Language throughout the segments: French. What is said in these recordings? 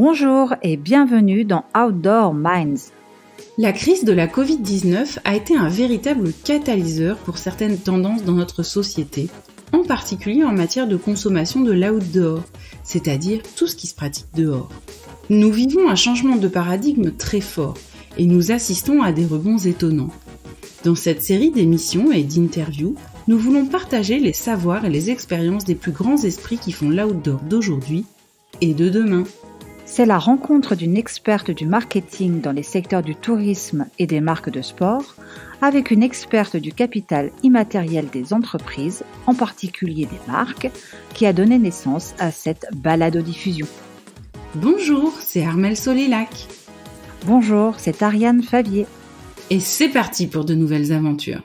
Bonjour et bienvenue dans Outdoor Minds. La crise de la Covid-19 a été un véritable catalyseur pour certaines tendances dans notre société, en particulier en matière de consommation de l'outdoor, c'est-à-dire tout ce qui se pratique dehors. Nous vivons un changement de paradigme très fort et nous assistons à des rebonds étonnants. Dans cette série d'émissions et d'interviews, nous voulons partager les savoirs et les expériences des plus grands esprits qui font l'outdoor d'aujourd'hui et de demain c'est la rencontre d'une experte du marketing dans les secteurs du tourisme et des marques de sport avec une experte du capital immatériel des entreprises, en particulier des marques, qui a donné naissance à cette aux diffusion Bonjour, c'est Armel Solilac. Bonjour, c'est Ariane Favier. Et c'est parti pour de nouvelles aventures.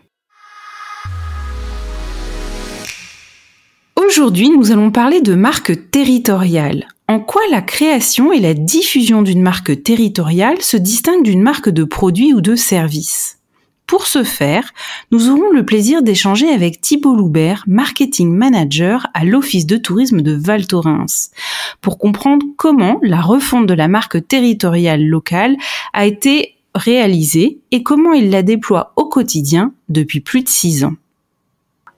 Aujourd'hui, nous allons parler de marques territoriales. En quoi la création et la diffusion d'une marque territoriale se distinguent d'une marque de produit ou de service Pour ce faire, nous aurons le plaisir d'échanger avec Thibault Loubert, marketing manager à l'Office de tourisme de Val Thorens, pour comprendre comment la refonte de la marque territoriale locale a été réalisée et comment il la déploie au quotidien depuis plus de six ans.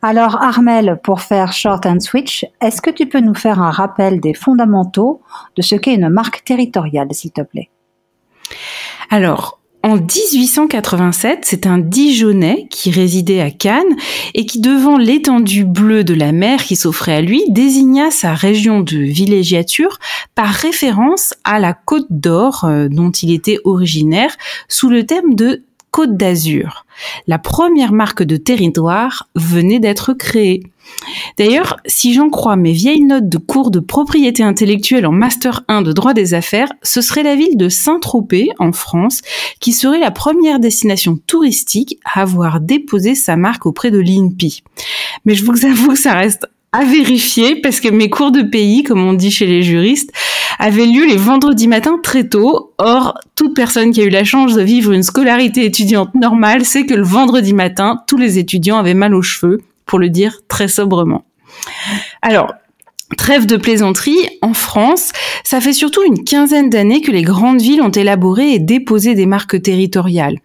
Alors Armel, pour faire short and switch, est-ce que tu peux nous faire un rappel des fondamentaux de ce qu'est une marque territoriale, s'il te plaît Alors, en 1887, c'est un Dijonnais qui résidait à Cannes et qui, devant l'étendue bleue de la mer qui s'offrait à lui, désigna sa région de villégiature par référence à la Côte d'Or euh, dont il était originaire sous le thème de Côte d'Azur. La première marque de territoire venait d'être créée. D'ailleurs, si j'en crois mes vieilles notes de cours de propriété intellectuelle en Master 1 de droit des affaires, ce serait la ville de Saint-Tropez, en France, qui serait la première destination touristique à avoir déposé sa marque auprès de l'INPI. Mais je vous avoue que ça reste à vérifier parce que mes cours de pays, comme on dit chez les juristes, avait lieu les vendredis matins très tôt. Or, toute personne qui a eu la chance de vivre une scolarité étudiante normale sait que le vendredi matin, tous les étudiants avaient mal aux cheveux, pour le dire très sobrement. Alors, Trêve de plaisanterie, en France, ça fait surtout une quinzaine d'années que les grandes villes ont élaboré et déposé des marques territoriales.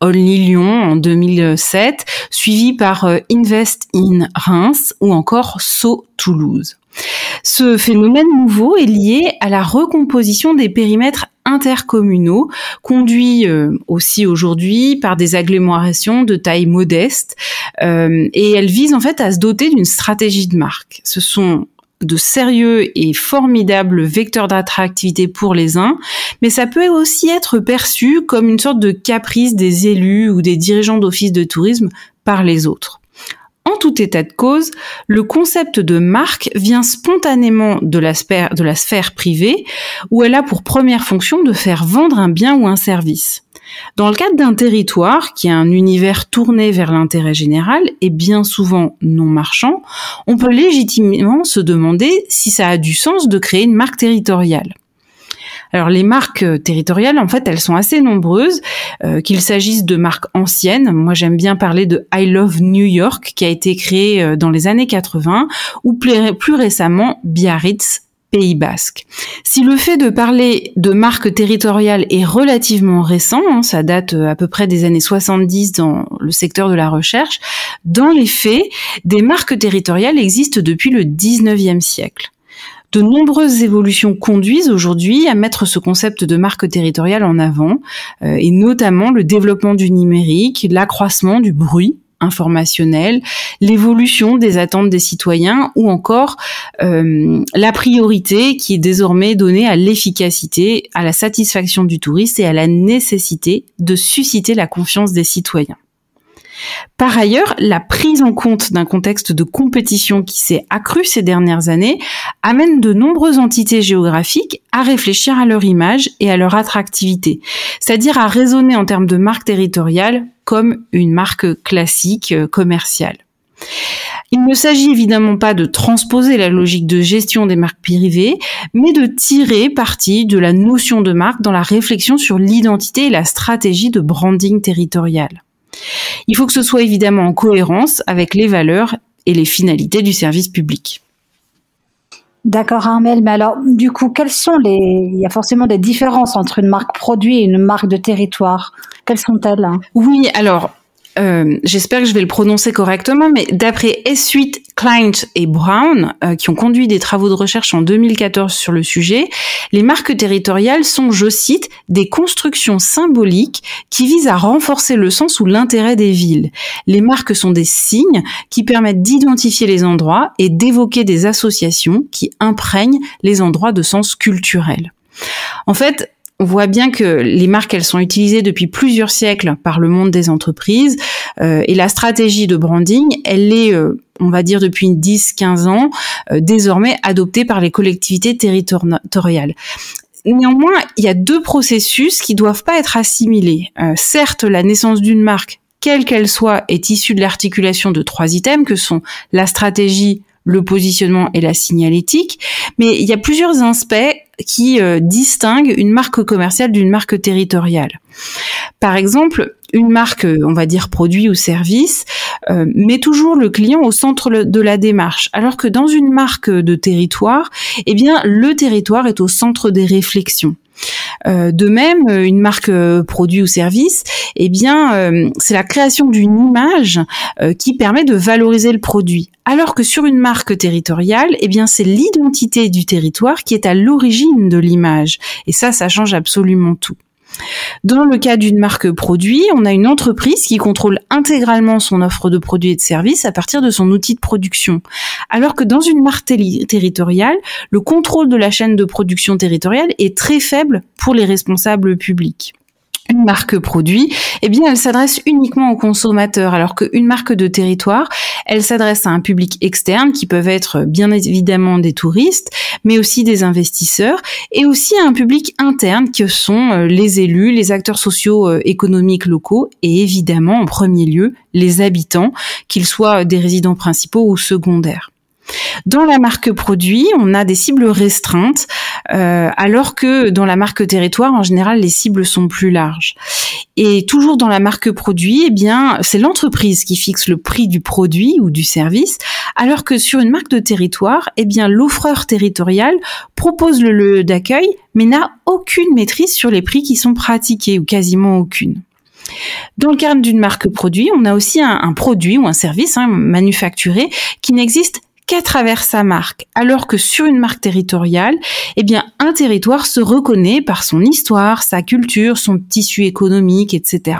Only Lyon en 2007, suivi par euh, Invest in Reims ou encore So Toulouse. Ce phénomène nouveau est lié à la recomposition des périmètres intercommunaux, conduits euh, aussi aujourd'hui par des agglomérations de taille modeste, euh, et elles visent en fait à se doter d'une stratégie de marque. Ce sont de sérieux et formidables vecteurs d'attractivité pour les uns, mais ça peut aussi être perçu comme une sorte de caprice des élus ou des dirigeants d'office de tourisme par les autres. En tout état de cause, le concept de marque vient spontanément de la, sphère, de la sphère privée, où elle a pour première fonction de faire vendre un bien ou un service. Dans le cadre d'un territoire qui a un univers tourné vers l'intérêt général et bien souvent non marchand, on peut légitimement se demander si ça a du sens de créer une marque territoriale. Alors les marques euh, territoriales, en fait, elles sont assez nombreuses, euh, qu'il s'agisse de marques anciennes, moi j'aime bien parler de I Love New York, qui a été créé euh, dans les années 80, ou plus récemment Biarritz Pays basque. Si le fait de parler de marques territoriales est relativement récent, hein, ça date à peu près des années 70 dans le secteur de la recherche, dans les faits, des marques territoriales existent depuis le 19e siècle. De nombreuses évolutions conduisent aujourd'hui à mettre ce concept de marque territoriale en avant, euh, et notamment le développement du numérique, l'accroissement du bruit informationnel, l'évolution des attentes des citoyens ou encore euh, la priorité qui est désormais donnée à l'efficacité, à la satisfaction du touriste et à la nécessité de susciter la confiance des citoyens. Par ailleurs, la prise en compte d'un contexte de compétition qui s'est accru ces dernières années amène de nombreuses entités géographiques à réfléchir à leur image et à leur attractivité, c'est-à-dire à raisonner en termes de marque territoriale comme une marque classique euh, commerciale. Il ne s'agit évidemment pas de transposer la logique de gestion des marques privées, mais de tirer parti de la notion de marque dans la réflexion sur l'identité et la stratégie de branding territorial. Il faut que ce soit évidemment en cohérence avec les valeurs et les finalités du service public. D'accord, Armel. Mais alors, du coup, quelles sont les. Il y a forcément des différences entre une marque produit et une marque de territoire. Quelles sont-elles Oui, alors, euh, j'espère que je vais le prononcer correctement, mais d'après S8, Klein et Brown, euh, qui ont conduit des travaux de recherche en 2014 sur le sujet, les marques territoriales sont, je cite, des constructions symboliques qui visent à renforcer le sens ou l'intérêt des villes. Les marques sont des signes qui permettent d'identifier les endroits et d'évoquer des associations qui imprègnent les endroits de sens culturel. En fait, on voit bien que les marques, elles sont utilisées depuis plusieurs siècles par le monde des entreprises euh, et la stratégie de branding, elle est, euh, on va dire, depuis 10-15 ans, euh, désormais adoptée par les collectivités territoriales. Néanmoins, il y a deux processus qui doivent pas être assimilés. certes, la naissance d'une marque, quelle qu'elle soit, est issue de l'articulation de trois items que sont la stratégie, le positionnement et la signalétique, mais il y a plusieurs aspects qui euh, distingue une marque commerciale d'une marque territoriale. Par exemple, une marque, euh, on va dire produit ou service, euh, met toujours le client au centre de la démarche, alors que dans une marque de territoire, eh bien le territoire est au centre des réflexions. Euh, de même, euh, une marque euh, produit ou service, eh bien, c'est la création d'une image qui permet de valoriser le produit. Alors que sur une marque territoriale, eh bien, c'est l'identité du territoire qui est à l'origine de l'image. Et ça, ça change absolument tout. Dans le cas d'une marque produit, on a une entreprise qui contrôle intégralement son offre de produits et de services à partir de son outil de production. Alors que dans une marque territoriale, le contrôle de la chaîne de production territoriale est très faible pour les responsables publics une marque produit, eh bien, elle s'adresse uniquement aux consommateurs, alors qu'une marque de territoire, elle s'adresse à un public externe qui peuvent être bien évidemment des touristes, mais aussi des investisseurs, et aussi à un public interne que sont euh, les élus, les acteurs sociaux euh, économiques locaux, et évidemment, en premier lieu, les habitants, qu'ils soient des résidents principaux ou secondaires. Dans la marque produit, on a des cibles restreintes, euh, alors que dans la marque territoire, en général, les cibles sont plus larges. Et toujours dans la marque produit, eh bien, c'est l'entreprise qui fixe le prix du produit ou du service, alors que sur une marque de territoire, eh bien, l'offreur territorial propose le lieu d'accueil, mais n'a aucune maîtrise sur les prix qui sont pratiqués ou quasiment aucune. Dans le cadre d'une marque produit, on a aussi un, produit ou un service hein, manufacturé qui n'existe qu'à travers sa marque, alors que sur une marque territoriale, eh bien, un territoire se reconnaît par son histoire, sa culture, son tissu économique, etc.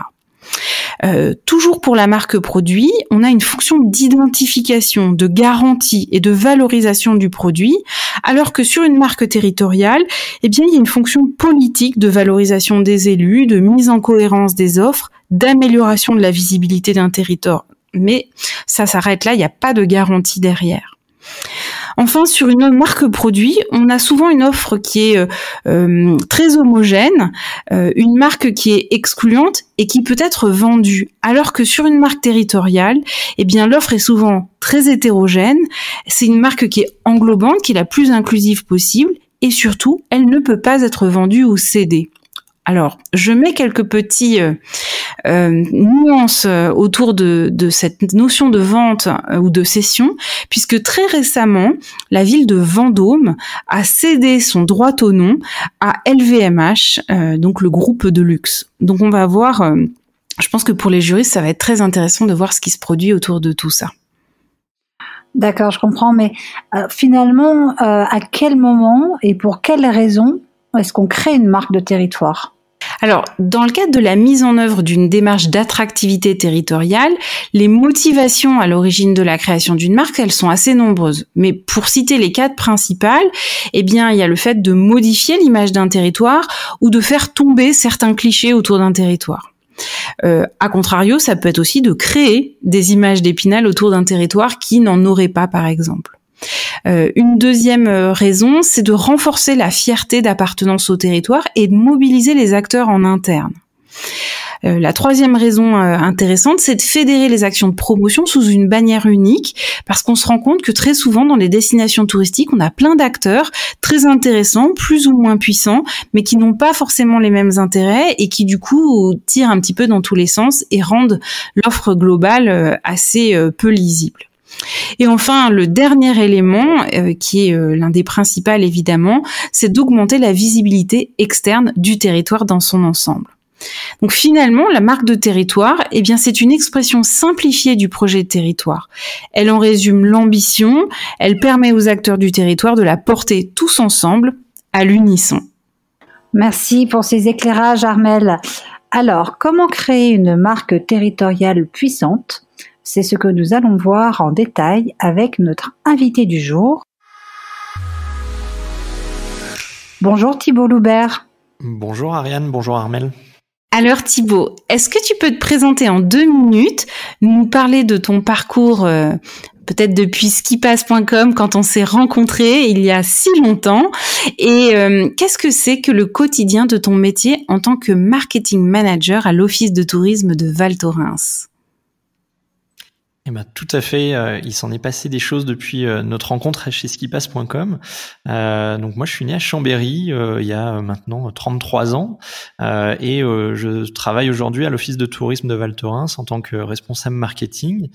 Euh, toujours pour la marque produit, on a une fonction d'identification, de garantie et de valorisation du produit, alors que sur une marque territoriale, eh bien, il y a une fonction politique de valorisation des élus, de mise en cohérence des offres, d'amélioration de la visibilité d'un territoire. Mais ça s'arrête là, il n'y a pas de garantie derrière. Enfin, sur une marque produit, on a souvent une offre qui est euh, euh, très homogène, euh, une marque qui est excluante et qui peut être vendue. Alors que sur une marque territoriale, eh bien l'offre est souvent très hétérogène. C'est une marque qui est englobante, qui est la plus inclusive possible, et surtout, elle ne peut pas être vendue ou cédée. Alors, je mets quelques petits, euh, nuance euh, autour de, cette notion de vente euh, ou de cession, puisque très récemment, la ville de Vendôme a cédé son droit au nom à LVMH, euh, donc le groupe de luxe. Donc on va voir, je pense que pour les juristes, ça va être très intéressant de voir ce qui se produit autour de tout ça. D'accord, je comprends, mais finalement, à quel moment et pour quelles raisons est-ce qu'on crée une marque de territoire alors, dans le cadre de la mise en œuvre d'une démarche d'attractivité territoriale, les motivations à l'origine de la création d'une marque, elles sont assez nombreuses. Mais pour citer les quatre principales, eh bien, il y a le fait de modifier l'image d'un territoire ou de faire tomber certains clichés autour d'un territoire. a euh, contrario, ça peut être aussi de créer des images d'épinal autour d'un territoire qui n'en aurait pas, par exemple. Euh, une deuxième euh, raison, c'est de renforcer la fierté d'appartenance au territoire et de mobiliser les acteurs en interne. Euh, la troisième raison intéressante, c'est de fédérer les actions de promotion sous une bannière unique, parce qu'on se rend compte que très souvent dans les destinations touristiques, on a plein d'acteurs très intéressants, plus ou moins puissants, mais qui n'ont pas forcément les mêmes intérêts et qui du coup tirent un petit peu dans tous les sens et rendent l'offre globale assez peu lisible. Et enfin, le dernier élément, euh, qui est euh, l'un des principaux évidemment, c'est d'augmenter la visibilité externe du territoire dans son ensemble. Donc finalement, la marque de territoire, eh bien, c'est une expression simplifiée du projet de territoire. Elle en résume l'ambition, elle permet aux acteurs du territoire de la porter tous ensemble, à l'unisson. Merci pour ces éclairages, Armel. Alors, comment créer une marque territoriale puissante c'est ce que nous allons voir en détail avec notre invité du jour. Bonjour Thibault Loubert. Bonjour Ariane, bonjour Armel. Alors Thibault, est-ce que tu peux te présenter en deux minutes, nous parler de ton parcours euh, peut-être depuis skipass.com quand on s'est rencontrés il y a si longtemps et euh, qu'est-ce que c'est que le quotidien de ton métier en tant que marketing manager à l'office de tourisme de Val Thorens eh ben, tout à fait. Euh, il s'en est passé des choses depuis euh, notre rencontre chez skipass.com. Euh, donc moi, je suis né à Chambéry euh, il y a maintenant 33 ans et je travaille aujourd'hui à l'office de tourisme de Val-Thorens en tant que responsable marketing.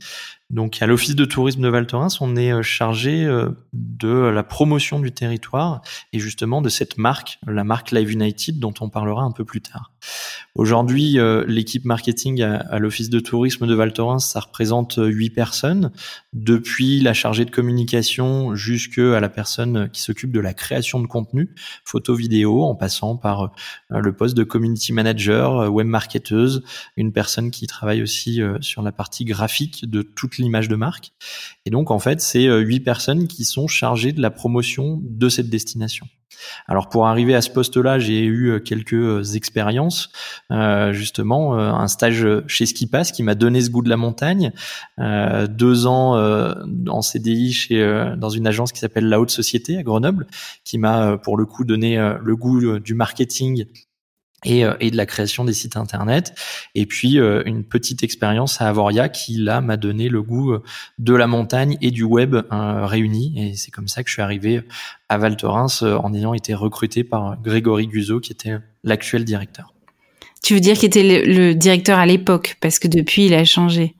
Donc à l'Office de tourisme de Val Thorens, on est euh, chargé euh, de la promotion du territoire et justement de cette marque, la marque Live United dont on parlera un peu plus tard. Aujourd'hui, euh, l'équipe marketing à l'Office de tourisme de Val Thorens, ça représente huit personnes, depuis la chargée de communication jusqu'à la personne qui s'occupe de la création de contenu, photo vidéo, en passant par le poste de community manager, web marketeuse, une personne qui travaille aussi sur la partie graphique de toutes l'image de marque. Et donc, en fait, c'est euh, huit personnes qui sont chargées de la promotion de cette destination. Alors pour arriver à ce poste-là, j'ai eu euh, quelques euh, expériences, justement un stage chez Skipass qui m'a donné ce goût de la montagne, deux ans en CDI chez dans une agence qui s'appelle La Haute Société à Grenoble, qui m'a pour le coup donné le goût du marketing euh, et, de la création des sites internet. Et puis euh, une petite expérience à Avoria qui là m'a donné le goût euh, de la montagne et du web réunis. Et c'est comme ça que je suis arrivé à Val Thorens en ayant été recruté par Grégory Guzot qui était l'actuel directeur. Tu veux dire qu'il était le, directeur à l'époque parce que depuis il a changé.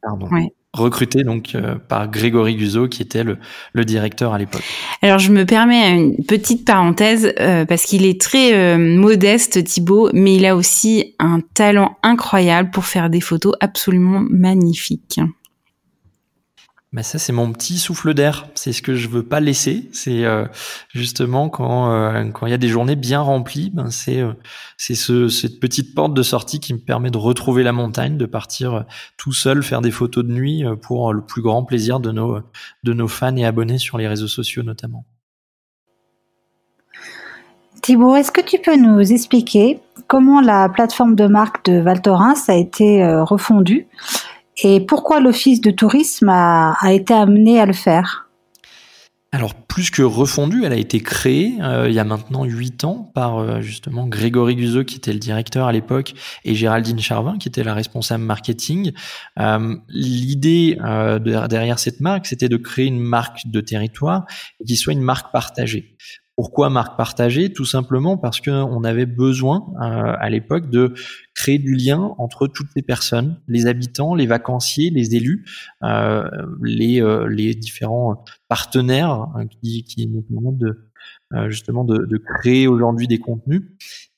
Pardon recruté donc euh, par Grégory Guzot qui était le, directeur à l'époque. Alors je me permets une petite parenthèse euh, parce qu'il est très euh, modeste Thibault mais il a aussi un talent incroyable pour faire des photos absolument magnifiques. Mais bah, ça c'est mon petit souffle d'air, c'est ce que je veux pas laisser. C'est euh, justement quand euh, quand il y a des journées bien remplies, ben, c'est euh, c'est ce, cette petite porte de sortie qui me permet de retrouver la montagne, de partir tout seul faire des photos de nuit pour le plus grand plaisir de nos de nos fans et abonnés sur les réseaux sociaux notamment. Thibaut, est-ce que tu peux nous expliquer comment la plateforme de marque de Val a été refondue? Et pourquoi l'Office de tourisme a, été amené à le faire alors plus que refondue, elle a été créée euh, il y a maintenant huit ans par euh, justement Grégory Guzeux qui était le directeur à l'époque et Géraldine Charvin qui était la responsable marketing. Euh, l'idée derrière cette marque, c'était de créer une marque de territoire qui soit une marque partagée. Pourquoi marque partagée Tout simplement parce qu'on avait besoin euh, à l'époque de créer du lien entre toutes les personnes, les habitants, les vacanciers, les élus, euh, les, euh, les, différents partenaires hein, qui, qui, nous demandent de, justement de, de créer aujourd'hui des contenus.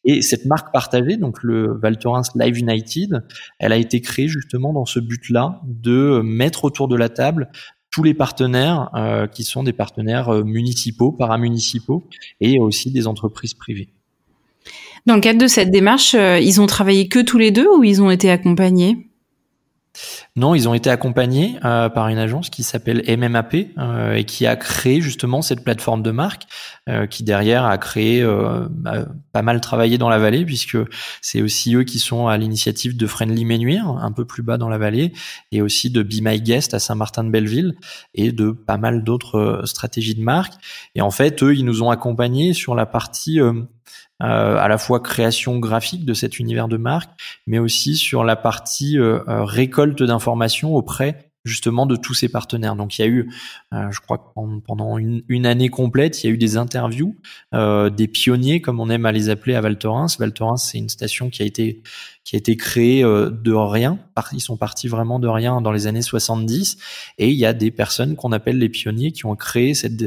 Et cette marque partagée, donc le Val Live United, elle a été créée justement dans ce but-là de mettre autour de la table tous les partenaires euh, qui sont des partenaires euh, municipaux, paramunicipaux et aussi des entreprises privées. Dans le cadre de cette démarche, euh, ils ont travaillé que tous les deux ou ils ont été accompagnés non, ils ont été accompagnés euh, par une agence qui s'appelle MMAP euh, et qui a créé justement cette plateforme de marque euh, qui derrière a créé bah, pas mal travaillé dans la vallée puisque c'est aussi eux qui sont à l'initiative de Friendly Menuir un peu plus bas dans la vallée et aussi de Be My Guest à Saint-Martin-de-Belleville et de pas mal d'autres stratégies de marque et en fait eux ils nous ont accompagnés sur la partie euh, à la fois création graphique de cet univers de marque, mais aussi sur la partie euh, euh, récolte d'informations auprès justement de tous ses partenaires. Donc il y a eu, euh, je crois pendant une, année complète, il y a eu des interviews euh, des pionniers, comme on aime à les appeler à Val Thorens. Val Thorens, c'est une station qui a été qui a été créée euh, de rien. Ils sont partis vraiment de rien dans les années 70, et il y a des personnes qu'on appelle les pionniers qui ont créé cette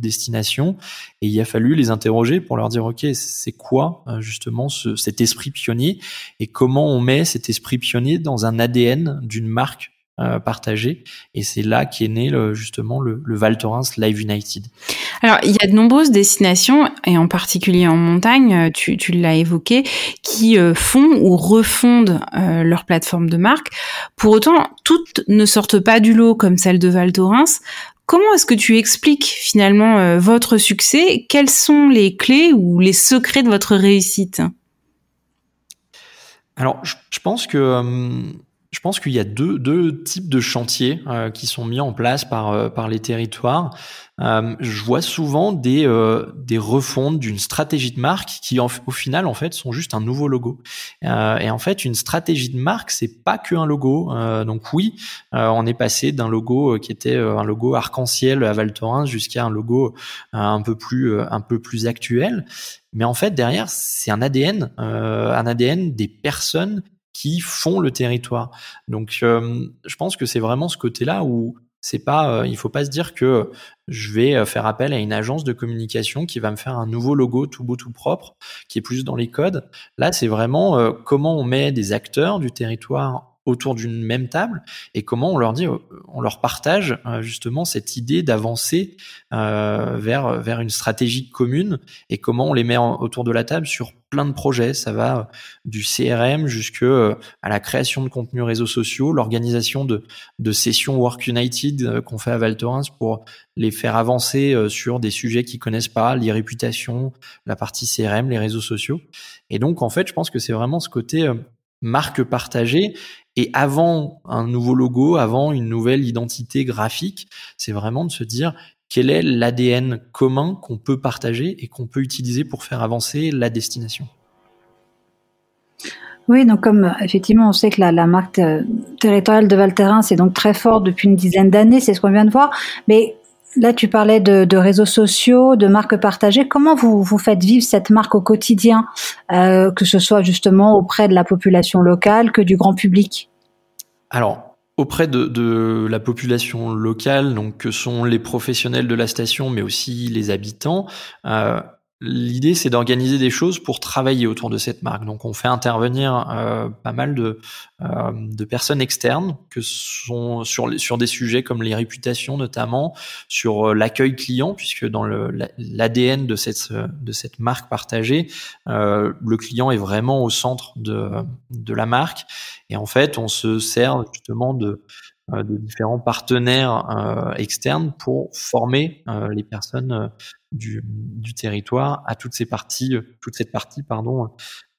destination. Et il a fallu les interroger pour leur dire ok, c'est quoi justement cet esprit pionnier et comment on met cet esprit pionnier dans un ADN d'une marque euh, partagé. Et c'est là qu'est né justement le, Val Thorens Live United. Alors, il y a de nombreuses destinations, et en particulier en montagne, euh, tu, tu l'as évoqué, qui euh, font ou refondent leur plateforme de marque. Pour autant, toutes ne sortent pas du lot comme celle de Val Thorens. Comment est-ce que tu expliques finalement votre succès Quelles sont les clés ou les secrets de votre réussite alors, je, pense que hum, je pense qu'il y a deux, deux types de chantiers euh, qui sont mis en place par, euh, par les territoires. Euh, je vois souvent des, des refondes d'une stratégie de marque qui, au final, en fait, sont juste un nouveau logo. et en fait, une stratégie de marque, c'est pas qu'un logo. donc oui, on est passé d'un logo qui était un logo arc-en-ciel à Val Thorens jusqu'à un logo un peu plus un peu plus actuel. Mais en fait, derrière, c'est un ADN, un ADN des personnes qui font le territoire. Donc, euh, je pense que c'est vraiment ce côté-là où c'est pas, euh, il faut pas se dire que je vais euh, faire appel à une agence de communication qui va me faire un nouveau logo tout beau tout propre, qui est plus dans les codes. Là, c'est vraiment comment on met des acteurs du territoire autour d'une même table et comment on leur dit, euh, on leur partage euh, justement cette idée d'avancer euh, vers vers une stratégie commune et comment on les met autour de la table sur plein de projets. Ça va du CRM jusque à la création de contenus réseaux sociaux, l'organisation de de sessions Work United qu'on fait à Val Thorens pour les faire avancer sur des sujets qu'ils connaissent pas, l'irréputation, la partie CRM, les réseaux sociaux. Et donc en fait, je pense que c'est vraiment ce côté marque partagée. Et avant un nouveau logo, avant une nouvelle identité graphique, c'est vraiment de se dire quel est l'ADN commun qu'on peut partager et qu'on peut utiliser pour faire avancer la destination. Oui, donc comme effectivement on sait que la, marque euh, territoriale de Valterrain, c'est donc très fort depuis une dizaine d'années, c'est ce qu'on vient de voir, mais Là, tu parlais de, réseaux sociaux, de marques partagées. Comment vous, vous faites vivre cette marque au quotidien, euh, que ce soit justement auprès de la population locale que du grand public Alors, auprès de, la population locale, donc que sont les professionnels de la station, mais aussi les habitants, euh, L'idée, c'est d'organiser des choses pour travailler autour de cette marque. Donc, on fait intervenir euh, pas mal euh, de, personnes externes que sont sur, sur des sujets comme les réputations, notamment sur euh, l'accueil client, puisque dans l'ADN de cette, de cette marque partagée, le client est vraiment au centre de, de la marque. Et en fait, on se sert justement de, de différents partenaires externes pour former les personnes du, territoire à toutes ces parties, euh, toute cette partie, pardon,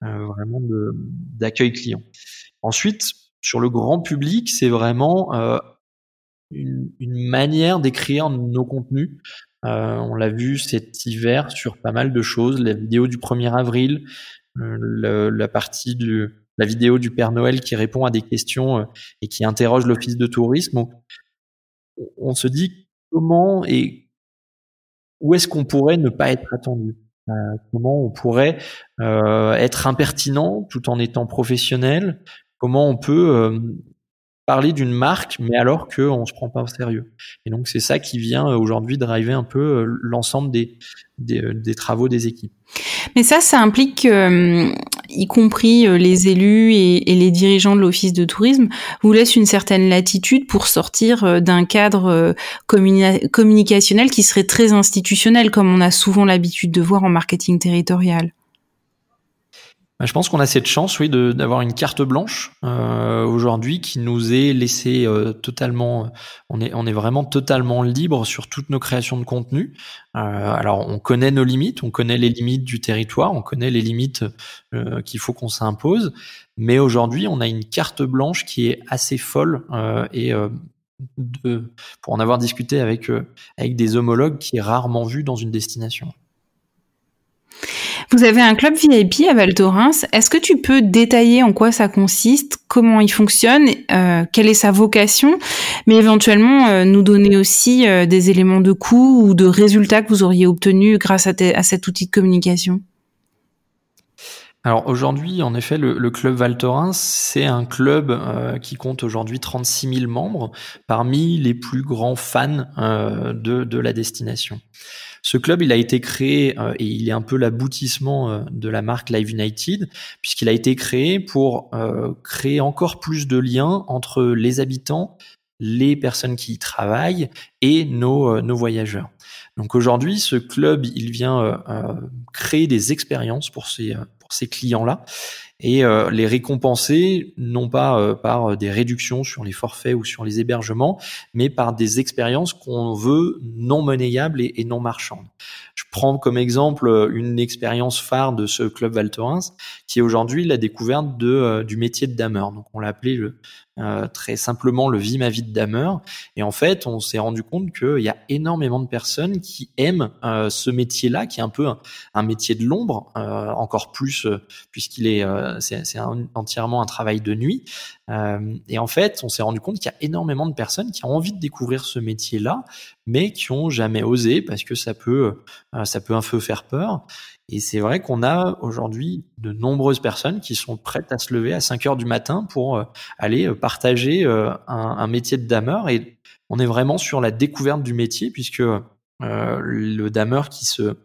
euh, vraiment d'accueil client. Ensuite, sur le grand public, c'est vraiment euh, une, manière d'écrire nos contenus. Euh, on l'a vu cet hiver sur pas mal de choses, la vidéo du 1er avril, la partie du, la vidéo du Père Noël qui répond à des questions et qui interroge l'office de tourisme. On, on se dit comment et où est-ce qu'on pourrait ne pas être attendu euh, Comment on pourrait euh, être impertinent tout en étant professionnel Comment on peut euh, parler d'une marque, mais alors qu'on ne se prend pas au sérieux. Et donc, c'est ça qui vient euh, aujourd'hui driver un peu euh, l'ensemble euh, des, travaux des équipes. Mais ça, ça implique, y compris les élus et, les dirigeants de l'Office de tourisme, vous laisse une certaine latitude pour sortir d'un cadre communicationnel qui serait très institutionnel, comme on a souvent l'habitude de voir en marketing territorial. Bah, je pense qu'on a cette chance, oui, d'avoir une carte blanche euh, aujourd'hui qui nous est laissée euh, totalement. On est, on est vraiment totalement libre sur toutes nos créations de contenu. Euh, alors, on connaît nos limites, on connaît les limites du territoire, on connaît les limites qu'il faut qu'on s'impose. Mais aujourd'hui, on a une carte blanche qui est assez folle et de, pour en avoir discuté avec avec des homologues qui est rarement vu dans une destination. Vous avez un club VIP à Val Thorens. Est-ce que tu peux détailler en quoi ça consiste, comment il fonctionne, euh, quelle est sa vocation, mais éventuellement euh, nous donner aussi euh, des éléments de coût ou de résultats que vous auriez obtenus grâce à, cet outil de communication alors aujourd'hui, en effet, le, club Val c'est un club qui compte aujourd'hui 36 000 membres, parmi les plus grands fans de la destination. Ce club, il a été créé euh, et il est un peu l'aboutissement euh, de la marque Live United, puisqu'il a été créé pour euh, créer encore plus de liens entre les habitants, les personnes qui y travaillent et nos, nos voyageurs. Donc aujourd'hui, ce club, il vient créer des expériences pour ces ces clients-là et euh, les récompenser non pas euh, par euh, des réductions sur les forfaits ou sur les hébergements, mais par des expériences qu'on veut non monnayables et, non marchandes. Je prends comme exemple une expérience phare de ce club Val qui est aujourd'hui la découverte de, du métier de dameur. Donc on l'a appelé le, euh, très simplement le Vie ma vie de dameur. Et en fait, on s'est rendu compte qu'il y a énormément de personnes qui aiment euh, ce métier-là, qui est un peu un, métier de l'ombre, euh, encore plus puisqu'il est c'est entièrement un travail de nuit. et en fait, on s'est rendu compte qu'il y a énormément de personnes qui ont envie de découvrir ce métier-là, mais qui ont jamais osé parce que ça peut ça peut un peu faire peur. Et c'est vrai qu'on a aujourd'hui de nombreuses personnes qui sont prêtes à se lever à 5 heures du matin pour euh, aller euh, partager euh, un, métier de dameur. Et on est vraiment sur la découverte du métier puisque le dameur qui se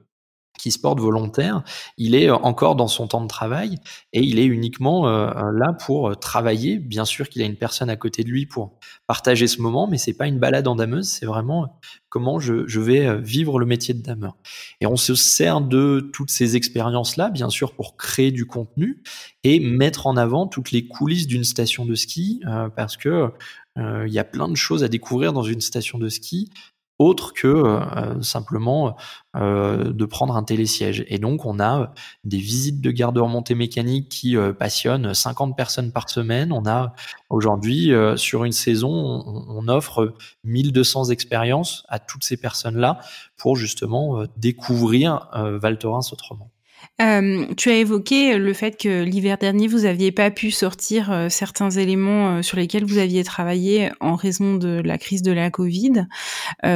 qui se porte volontaire, il est euh, encore dans son temps de travail et il est uniquement euh, euh, là pour travailler. Bien sûr qu'il a une personne à côté de lui pour partager ce moment, mais c'est pas une balade en dameuse, c'est vraiment comment je, vais vivre le métier de dameur. Et on se sert de toutes ces expériences-là, bien sûr, pour créer du contenu et mettre en avant toutes les coulisses d'une station de ski, parce que y a plein de choses à découvrir dans une station de ski autre que euh, euh, simplement euh, de prendre un télésiège. Et donc, on a des visites de garde remontée mécanique qui passionnent 50 personnes par semaine. On a aujourd'hui, sur une saison, on, on, offre 1200 expériences à toutes ces personnes-là pour justement découvrir Val Thorens autrement. Euh, tu as évoqué le fait que l'hiver dernier, vous n'aviez pas pu sortir euh, certains éléments euh, sur lesquels vous aviez travaillé en raison de la crise de la Covid.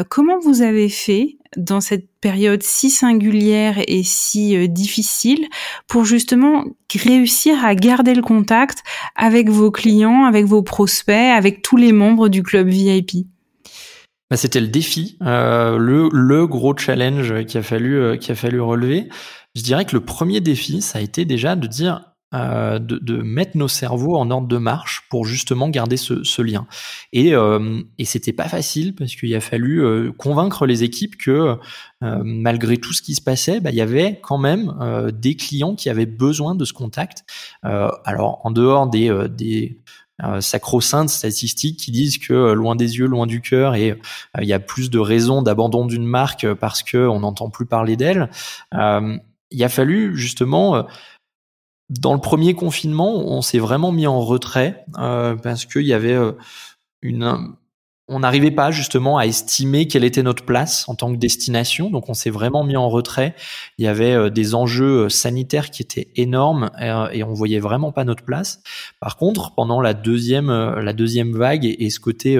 comment vous avez fait dans cette période si singulière et si difficile pour justement réussir à garder le contact avec vos clients, avec vos prospects, avec tous les membres du club VIP bah, C'était le défi, le, gros challenge qu'il a fallu relever je dirais que le premier défi, ça a été déjà de dire euh, de, de, mettre nos cerveaux en ordre de marche pour justement garder ce, ce lien. Et, euh, et c'était pas facile parce qu'il a fallu euh, convaincre les équipes que euh, malgré tout ce qui se passait, bah, il y avait quand même euh, des clients qui avaient besoin de ce contact. Euh, alors en dehors des, des sacro-saintes statistiques qui disent que loin des yeux, loin du cœur, et il y a plus de raisons d'abandon d'une marque parce que on n'entend plus parler d'elle il a fallu justement euh, dans le premier confinement, on s'est vraiment mis en retrait euh, parce qu'il y avait euh, une, on n'arrivait pas justement à estimer quelle était notre place en tant que destination. Donc on s'est vraiment mis en retrait. Il y avait des enjeux sanitaires qui étaient énormes et on voyait vraiment pas notre place. Par contre, pendant la deuxième la deuxième vague et, ce côté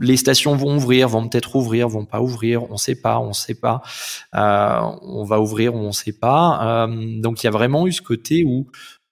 les stations vont ouvrir, vont peut-être ouvrir, vont pas ouvrir, on sait pas, on sait pas, euh, on va ouvrir on sait pas. Euh, donc il y a vraiment eu ce côté où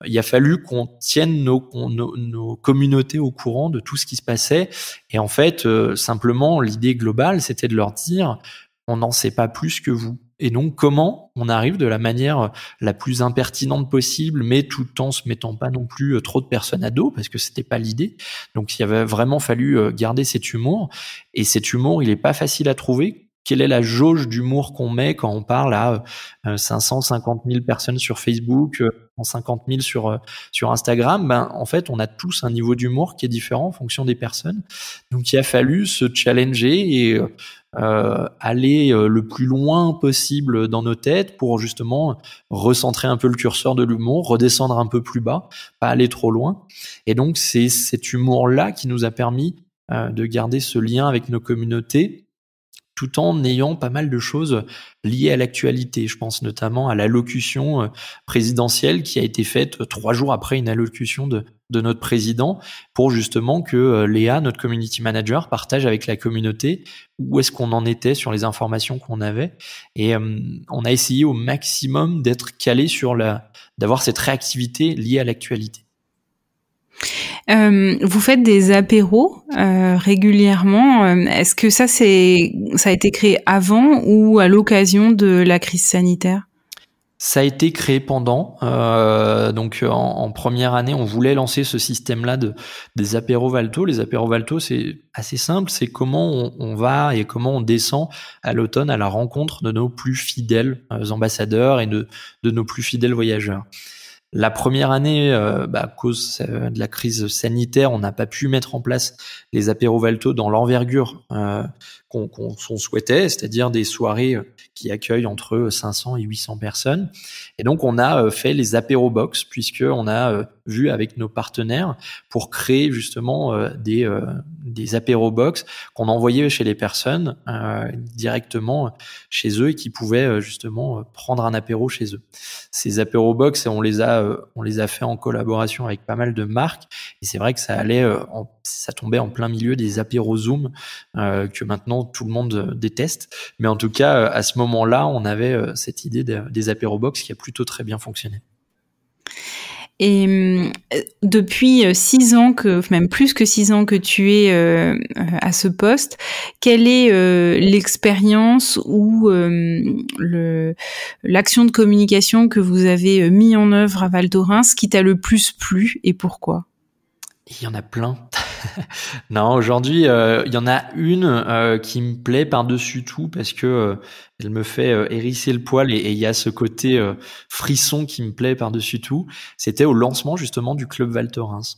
il a fallu qu'on tienne nos, communautés au courant de tout ce qui se passait. Et en fait, euh, simplement, l'idée globale, c'était de leur dire, on n'en sait pas plus que vous. Et donc, comment on arrive de la manière la plus impertinente possible, mais tout en se mettant pas non plus euh, trop de personnes à dos, parce que c'était pas l'idée. Donc, il avait vraiment fallu euh, garder cet humour. Et cet humour, il est pas facile à trouver quelle est la jauge d'humour qu'on met quand on parle à 550 euh, 000 personnes sur Facebook, 50 euh, 000 sur euh, sur Instagram, ben en fait on a tous un niveau d'humour qui est différent en fonction des personnes. Donc il a fallu se challenger et aller le plus loin possible dans nos têtes pour justement recentrer un peu le curseur de l'humour, redescendre un peu plus bas, pas aller trop loin. Et donc c'est cet humour là qui nous a permis de garder ce lien avec nos communautés tout en ayant pas mal de choses liées à l'actualité. Je pense notamment à l'allocution euh, présidentielle qui a été faite euh, trois jours après une allocution de, notre président pour justement que euh, Léa, notre community manager, partage avec la communauté où est-ce qu'on en était sur les informations qu'on avait. Et on a essayé au maximum d'être calé sur la, d'avoir cette réactivité liée à l'actualité. Euh, vous faites des apéros euh, régulièrement. Euh, est-ce que ça, c'est, ça a été créé avant ou à l'occasion de la crise sanitaire ça a été créé pendant. donc en, première année, on voulait lancer ce système-là de, des apéros Valto. Les apéros Valto, c'est assez simple, c'est comment on, va et comment on descend à l'automne à la rencontre de nos plus fidèles ambassadeurs et de nos plus fidèles voyageurs. La première année, euh, bah, à cause euh, de la crise sanitaire, on n'a pas pu mettre en place les apéros Valto dans l'envergure euh, qu'on souhaitait, c'est-à-dire des soirées euh, qui accueillent entre 500 euh, et 800 personnes. Et donc on a euh, fait les apéro box puisque on a vu avec nos partenaires pour créer justement des des apéro box qu'on envoyait chez les personnes directement chez eux et qui pouvaient justement prendre un apéro chez eux. Ces apéro box on les a on les a fait en collaboration avec pas mal de marques et c'est vrai que ça allait ça tombait en plein milieu des apéro zoom que maintenant tout le monde euh, déteste. Mais en tout cas, euh, à ce moment-là, on avait euh, cette idée des des box qui a plutôt très bien fonctionné. Et depuis six ans que, même plus que six ans que tu es à ce poste, quelle est l'expérience ou l'action de communication que vous avez mis en œuvre à Val ce qui t'a le plus plu et pourquoi Il y en a plein. non, aujourd'hui, euh, il y en a une euh, qui me plaît par-dessus tout parce que euh, elle me fait hérisser le poil et il y a ce côté frisson qui me plaît par-dessus tout. C'était au lancement justement du club Val Thorens.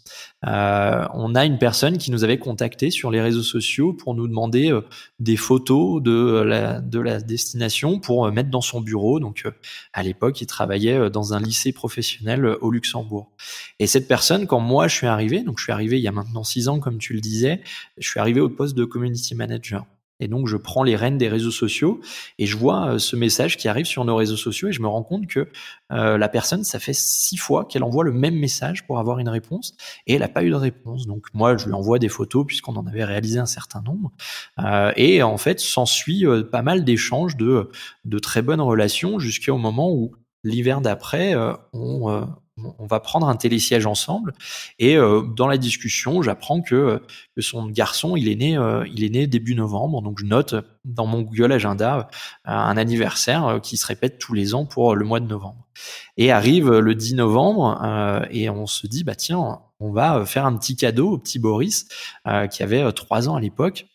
on a une personne qui nous avait contacté sur les réseaux sociaux pour nous demander des photos de la, de la destination pour mettre dans son bureau. Donc à l'époque, il travaillait dans un lycée professionnel au Luxembourg. Et cette personne, quand moi je suis arrivé, donc je suis arrivé il y a maintenant six ans comme tu le disais, je suis arrivé au poste de community manager. Et donc, je prends les rênes des réseaux sociaux et je vois euh, ce message qui arrive sur nos réseaux sociaux et je me rends compte que euh, la personne, ça fait six fois qu'elle envoie le même message pour avoir une réponse et elle n'a pas eu de réponse. Donc, moi, je lui envoie des photos puisqu'on en avait réalisé un certain nombre. Euh, et en fait, s'ensuit pas mal d'échanges de, de très bonnes relations jusqu'au moment où l'hiver d'après, on, on va prendre un télésiège ensemble et euh, dans la discussion j'apprends que, euh, son garçon il est né euh, il est né début novembre donc je note dans mon Google Agenda un anniversaire qui se répète tous les ans pour le mois de novembre et arrive le 10 novembre et on se dit bah tiens on va faire un petit cadeau au petit Boris qui avait trois ans à l'époque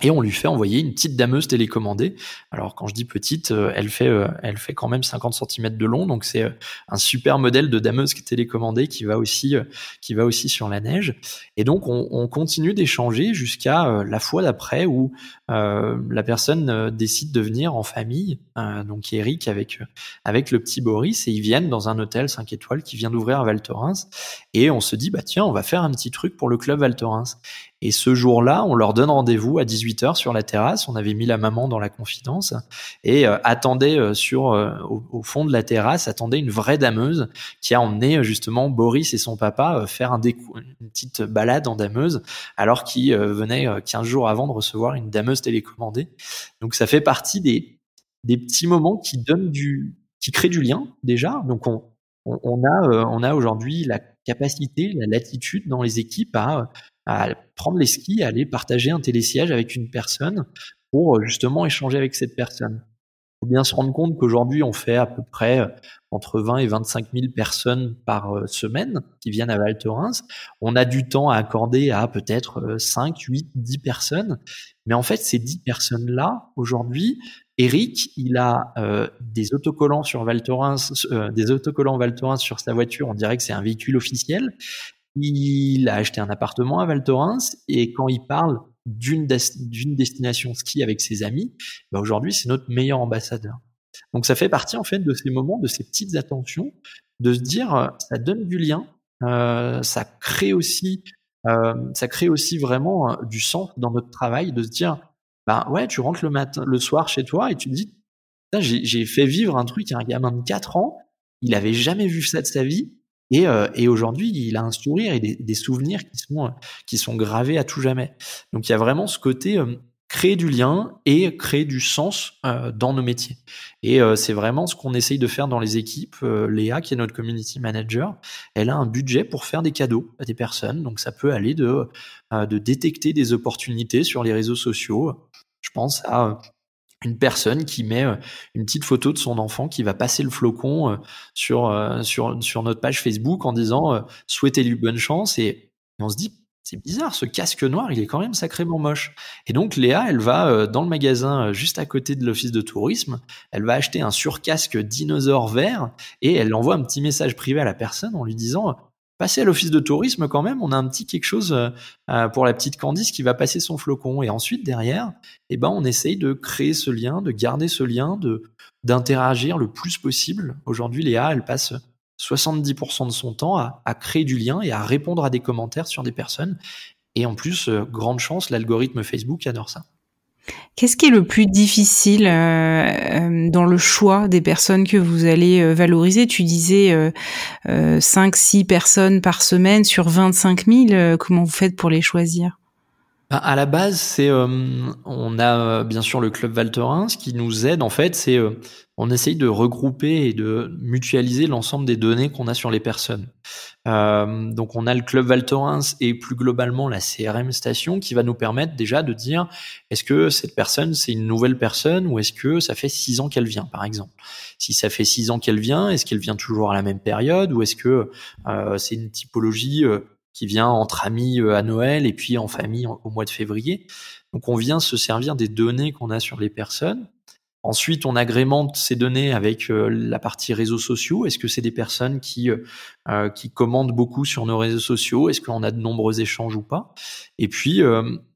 et on lui fait envoyer une petite dameuse télécommandée. Alors quand je dis petite, euh, elle fait euh, elle fait quand même 50 cm de long, donc c'est euh, un super modèle de dameuse télécommandée qui va aussi qui va aussi sur la neige. Et donc on, continue d'échanger jusqu'à la fois d'après où la personne décide de venir en famille, donc Eric avec avec le petit Boris et ils viennent dans un hôtel 5 étoiles qui vient d'ouvrir à Val Thorens et on se dit bah tiens on va faire un petit truc pour le club Val Thorens. Et ce jour-là, on leur donne rendez-vous à 18h sur la terrasse. On avait mis la maman dans la confidence et euh, attendait euh, sur euh, au, fond de la terrasse, attendait une vraie dameuse qui a emmené justement Boris et son papa faire un une petite balade en dameuse alors qu'ils venaient 15 jours avant de recevoir une dameuse télécommandée. Donc ça fait partie des des petits moments qui donnent du qui créent du lien déjà. Donc on on a, on a aujourd'hui la capacité, la latitude dans les équipes à prendre les skis, aller partager un télésiège avec une personne pour euh, justement échanger avec cette personne. Il faut bien se rendre compte qu'aujourd'hui, on fait à peu près euh, entre 20 et 25 000 personnes par euh, semaine qui viennent à Val Thorens. On a du temps à accorder à peut-être 5, 8, 10 personnes. Mais en fait, ces 10 personnes-là, aujourd'hui, Eric, il a des autocollants sur Val Thorens, des autocollants Val Thorens sur sa voiture. On dirait que c'est un véhicule officiel. Il a acheté un appartement à Val Thorens et quand il parle d'une destination ski avec ses amis, bah, aujourd'hui c'est notre meilleur ambassadeur. Donc ça fait partie en fait de ces moments, de ces petites attentions, de se dire euh, ça donne du lien, euh, euh, ça crée aussi, vraiment du sens dans notre travail, de se dire bah ouais tu rentres le matin, le soir chez toi et tu te dis j'ai fait vivre un truc à un gamin de 4 ans, il n'avait jamais vu ça de sa vie et, euh, et aujourd'hui, il a un sourire et des, souvenirs qui sont, euh, qui sont gravés à tout jamais. Donc il y a vraiment ce côté euh, créer du lien et créer du sens dans nos métiers. Et c'est vraiment ce qu'on essaye de faire dans les équipes. Léa, qui est notre community manager, elle a un budget pour faire des cadeaux à des personnes. Donc ça peut aller de, de détecter des opportunités sur les réseaux sociaux. Je pense à une personne qui met euh, une petite photo de son enfant qui va passer le flocon euh, sur, euh, sur, sur notre page Facebook en disant souhaitez-lui bonne chance et on se dit c'est bizarre, ce casque noir, il est quand même sacrément moche. Et donc Léa, elle va dans le magasin juste à côté de l'office de tourisme, elle va acheter un surcasque dinosaure vert et elle envoie un petit message privé à la personne en lui disant passer à l'office de tourisme quand même, on a un petit quelque chose euh, euh, pour la petite Candice qui va passer son flocon. Et ensuite, derrière, eh ben, on essaye de créer ce lien, de garder ce lien, de d'interagir le plus possible. Aujourd'hui, Léa, elle passe 70% de son temps à, à créer du lien et à répondre à des commentaires sur des personnes. Et en plus, euh, grande chance, l'algorithme Facebook adore ça. Qu'est-ce qui est le plus difficile euh, euh, dans le choix des personnes que vous allez euh, valoriser Tu disais 5-6 personnes par semaine sur 25 000. Comment vous faites pour les choisir bah, À la base, c'est euh, on a euh, bien sûr le club Valterin. Ce qui nous aide, en fait, c'est euh, on essaye de regrouper et de mutualiser l'ensemble des données qu'on a sur les personnes. donc on a le club Val et plus globalement la CRM station qui va nous permettre déjà de dire est-ce que cette personne c'est une nouvelle personne ou est-ce que ça fait six ans qu'elle vient par exemple. Si ça fait six ans qu'elle vient, est-ce qu'elle vient toujours à la même période ou est-ce que c'est une typologie qui vient entre amis euh, à Noël et puis en famille au mois de février. Donc on vient se servir des données qu'on a sur les personnes. Ensuite, on agrémente ces données avec euh, la partie réseaux sociaux. Est-ce que c'est des personnes euh, qui commandent beaucoup sur nos réseaux sociaux Est-ce qu'on a de nombreux échanges ou pas Et puis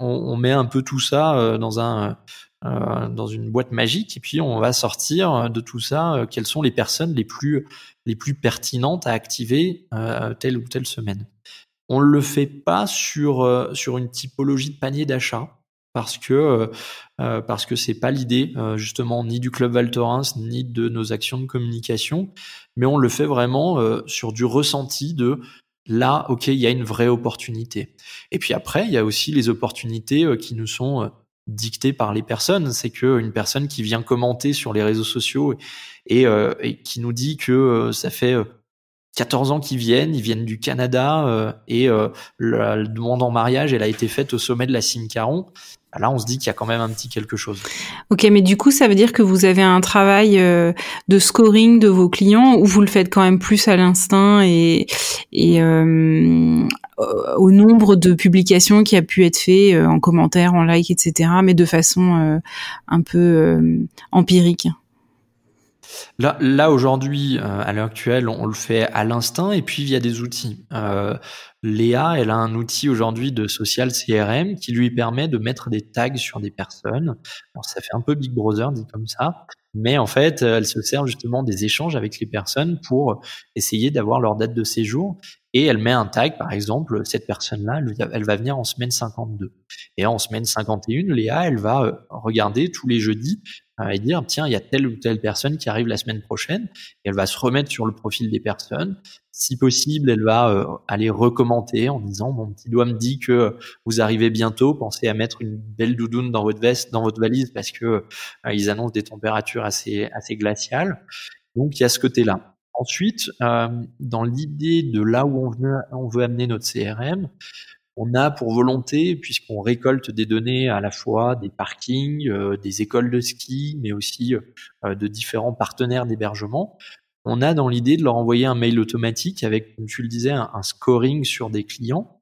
on, met un peu tout ça dans dans une boîte magique et puis on va sortir de tout ça quelles sont les personnes les plus les plus pertinentes à activer telle ou telle semaine. On ne le fait pas sur, euh, sur une typologie de panier d'achat parce que euh, euh parce que c'est pas l'idée euh, justement ni du club Val ni de nos actions de communication, mais on le fait vraiment sur du ressenti de là, ok, il y a une vraie opportunité. Et puis après, il y a aussi les opportunités qui nous sont dictées par les personnes. C'est qu'une personne qui vient commenter sur les réseaux sociaux et qui nous dit que ça fait 14 ans qui viennent, ils viennent du Canada euh, et euh, la, demande en mariage, elle a été faite au sommet de la cime Caron. Là, on se dit qu'il y a quand même un petit quelque chose. Ok, mais du coup, ça veut dire que vous avez un travail euh, de scoring de vos clients ou vous le faites quand même plus à l'instinct et, et euh, au nombre de publications qui a pu être fait en commentaire, en like, etc., mais de façon un peu empirique Là, aujourd'hui, euh, à l'heure actuelle, on, le fait à l'instinct et puis via des outils. Euh, Léa, elle a un outil aujourd'hui de social CRM qui lui permet de mettre des tags sur des personnes. ça fait un peu Big Brother dit comme ça, mais en fait, euh, elle se sert justement des échanges avec les personnes pour essayer d'avoir leur date de séjour et elle met un tag, par exemple, cette personne-là, elle va venir en semaine 52. Et en semaine 51, Léa, elle va euh, regarder tous les jeudis euh, et dire, tiens, il y a telle ou telle personne qui arrive la semaine prochaine, elle va se remettre sur le profil des personnes. Si possible, elle va euh, aller recommander en disant, mon petit doigt me dit que vous arrivez bientôt, pensez à mettre une belle doudoune dans votre veste, dans votre valise, parce que ils annoncent des températures assez, assez glaciales. Donc, il y a ce côté-là. Ensuite, euh, dans l'idée de là où on veut, amener notre CRM, on a pour volonté, puisqu'on récolte des données à la fois des parkings, euh, des écoles de ski, mais aussi euh, de différents partenaires d'hébergement, on a dans l'idée de leur envoyer un mail automatique avec, comme tu le disais, un, scoring sur des clients.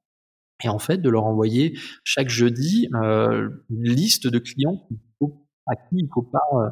Et en fait, de leur envoyer chaque jeudi une liste de clients à qui il faut pas, euh,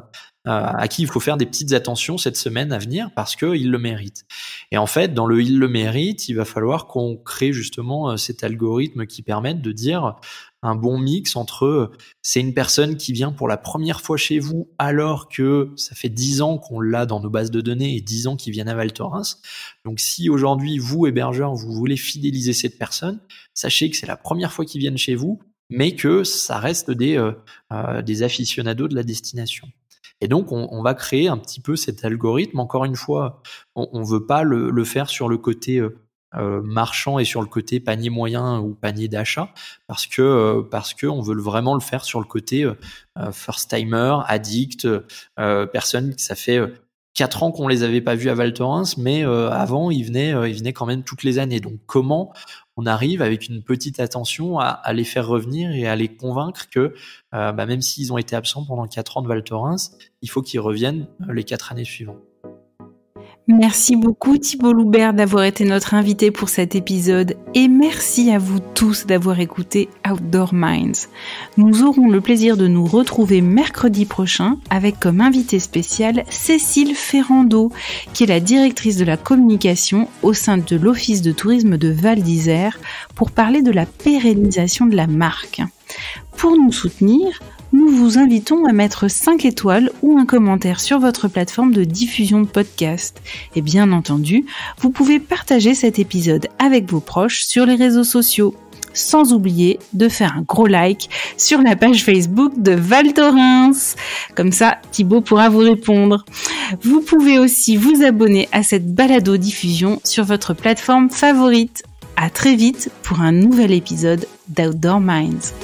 euh, à qui il faut faire des petites attentions cette semaine à venir parce que il le mérite. Et en fait, dans le il le mérite, il va falloir qu'on crée justement euh, cet algorithme qui permette de dire un bon mix entre c'est une personne qui vient pour la première fois chez vous alors que ça fait dix ans qu'on l'a dans nos bases de données et dix ans qu'ils viennent à Val Thorens. Donc si aujourd'hui vous hébergeur vous voulez fidéliser cette personne, sachez que c'est la première fois qu'ils viennent chez vous mais que ça reste des, euh, euh, des aficionados de la destination. Et donc, on, va créer un petit peu cet algorithme. Encore une fois, on ne veut pas le, faire sur le côté euh, marchand et sur le côté panier moyen ou panier d'achat, parce que parce que on veut vraiment le faire sur le côté first timer, addict, personne qui ça fait Quatre ans qu'on les avait pas vus à Val Thorens, mais euh, avant, ils venaient, euh, ils venaient quand même toutes les années. Donc, comment on arrive avec une petite attention à, les faire revenir et à les convaincre que, euh, bah, même s'ils ont été absents pendant quatre ans de Val Thorens, il faut qu'ils reviennent les quatre années suivantes. Merci beaucoup Thibault Loubert d'avoir été notre invité pour cet épisode et merci à vous tous d'avoir écouté Outdoor Minds. Nous aurons le plaisir de nous retrouver mercredi prochain avec comme invité spécial Cécile Ferrando qui est la directrice de la communication au sein de l'Office de tourisme de Val d'Isère pour parler de la pérennisation de la marque. Pour nous soutenir, nous vous invitons à mettre 5 étoiles ou un commentaire sur votre plateforme de diffusion de podcast. Et bien entendu, vous pouvez partager cet épisode avec vos proches sur les réseaux sociaux. Sans oublier de faire un gros like sur la page Facebook de Val Comme ça, Thibaut pourra vous répondre. Vous pouvez aussi vous abonner à cette balado diffusion sur votre plateforme favorite. À très vite pour un nouvel épisode d'Outdoor Minds.